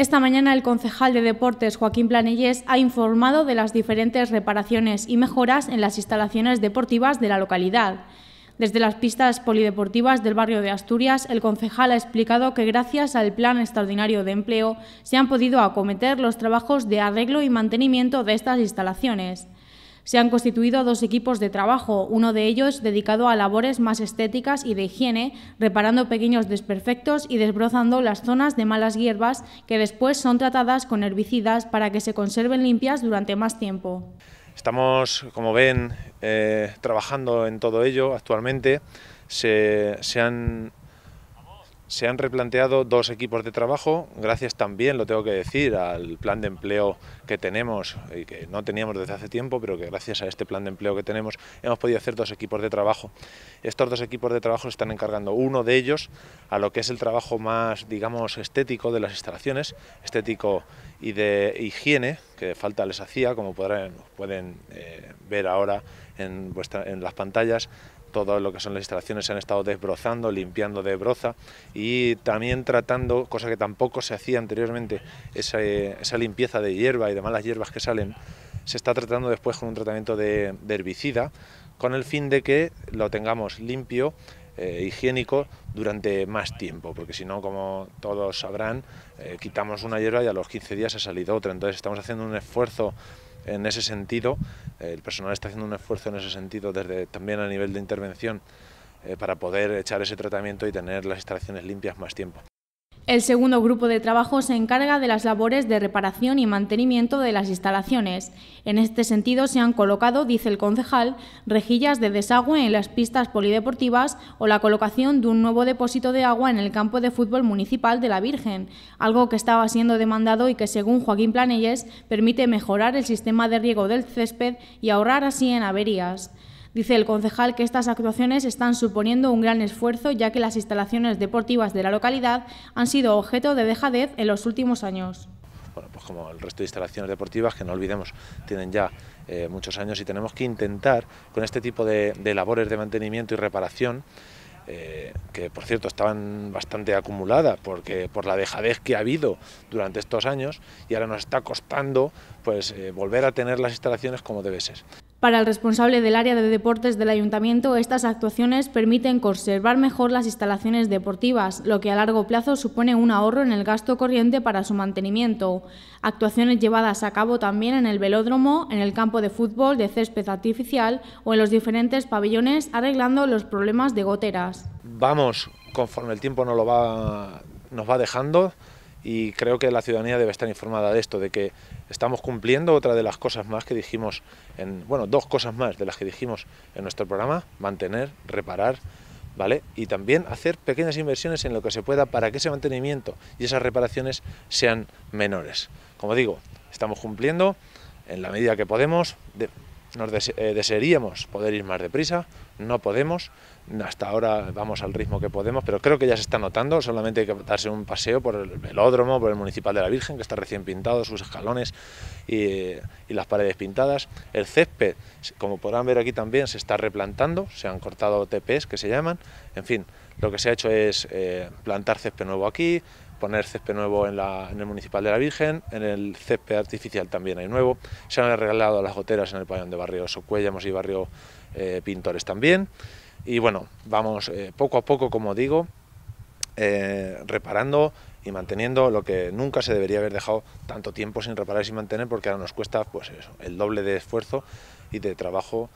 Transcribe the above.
Esta mañana el concejal de Deportes, Joaquín Planellés, ha informado de las diferentes reparaciones y mejoras en las instalaciones deportivas de la localidad. Desde las pistas polideportivas del barrio de Asturias, el concejal ha explicado que gracias al Plan Extraordinario de Empleo se han podido acometer los trabajos de arreglo y mantenimiento de estas instalaciones. Se han constituido dos equipos de trabajo, uno de ellos dedicado a labores más estéticas y de higiene, reparando pequeños desperfectos y desbrozando las zonas de malas hierbas que después son tratadas con herbicidas para que se conserven limpias durante más tiempo. Estamos, como ven, eh, trabajando en todo ello actualmente. se han se han replanteado dos equipos de trabajo, gracias también, lo tengo que decir, al plan de empleo que tenemos y que no teníamos desde hace tiempo, pero que gracias a este plan de empleo que tenemos hemos podido hacer dos equipos de trabajo. Estos dos equipos de trabajo se están encargando uno de ellos a lo que es el trabajo más, digamos, estético de las instalaciones, estético y de higiene, que falta les hacía, como pueden eh, ver ahora en, vuestra, en las pantallas todo lo que son las instalaciones se han estado desbrozando, limpiando de broza y también tratando, cosa que tampoco se hacía anteriormente, esa, limpieza de hierba y de malas hierbas que salen, se está tratando después con un tratamiento de, herbicida con el fin de que lo tengamos limpio, eh, higiénico durante más tiempo, porque si no, como todos sabrán, eh, quitamos una hierba y a los 15 días ha salido otra, entonces estamos haciendo un esfuerzo en ese sentido, eh, el personal está haciendo un esfuerzo en ese sentido desde también a nivel de intervención eh, para poder echar ese tratamiento y tener las instalaciones limpias más tiempo. El segundo grupo de trabajo se encarga de las labores de reparación y mantenimiento de las instalaciones. En este sentido, se han colocado, dice el concejal, rejillas de desagüe en las pistas polideportivas o la colocación de un nuevo depósito de agua en el campo de fútbol municipal de La Virgen, algo que estaba siendo demandado y que, según Joaquín Planelles, permite mejorar el sistema de riego del césped y ahorrar así en averías. Dice el concejal que estas actuaciones están suponiendo un gran esfuerzo ya que las instalaciones deportivas de la localidad han sido objeto de dejadez en los últimos años. Bueno, pues como el resto de instalaciones deportivas, que no olvidemos, tienen ya eh, muchos años y tenemos que intentar con este tipo de, labores de mantenimiento y reparación eh, que por cierto estaban bastante acumuladas porque por la dejadez que ha habido durante estos años y ahora nos está costando pues eh, volver a tener las instalaciones como debe ser. Para el responsable del área de deportes del ayuntamiento, estas actuaciones permiten conservar mejor las instalaciones deportivas, lo que a largo plazo supone un ahorro en el gasto corriente para su mantenimiento. Actuaciones llevadas a cabo también en el velódromo, en el campo de fútbol de césped artificial o en los diferentes pabellones, arreglando los problemas de goteras. Vamos, conforme el tiempo nos lo va, nos va dejando, y creo que la ciudadanía debe estar informada de esto, de que estamos cumpliendo otra de las cosas más que dijimos, en, bueno, dos cosas más de las que dijimos en nuestro programa, mantener, reparar, ¿vale? Y también hacer pequeñas inversiones en lo que se pueda para que ese mantenimiento y esas reparaciones sean menores. Como digo, estamos cumpliendo en la medida que podemos. Nos eh, desearíamos poder ir más deprisa, no podemos, hasta ahora vamos al ritmo que podemos, pero creo que ya se está notando, solamente hay que darse un paseo por el velódromo, por el Municipal de la Virgen, que está recién pintado, sus escalones y, las paredes pintadas. El césped, como podrán ver aquí también, se está replantando, se han cortado TPs que se llaman, en fin, lo que se ha hecho es eh, plantar césped nuevo aquí, poner césped nuevo en, el Municipal de la Virgen, en el césped artificial también hay nuevo, se han arreglado las goteras en el pabellón de barrio Socuellamos y barrio eh, Pintores también. Y bueno, vamos eh, poco a poco, como digo, eh, reparando y manteniendo lo que nunca se debería haber dejado tanto tiempo sin reparar y sin mantener, porque ahora nos cuesta pues eso, el doble de esfuerzo y de trabajo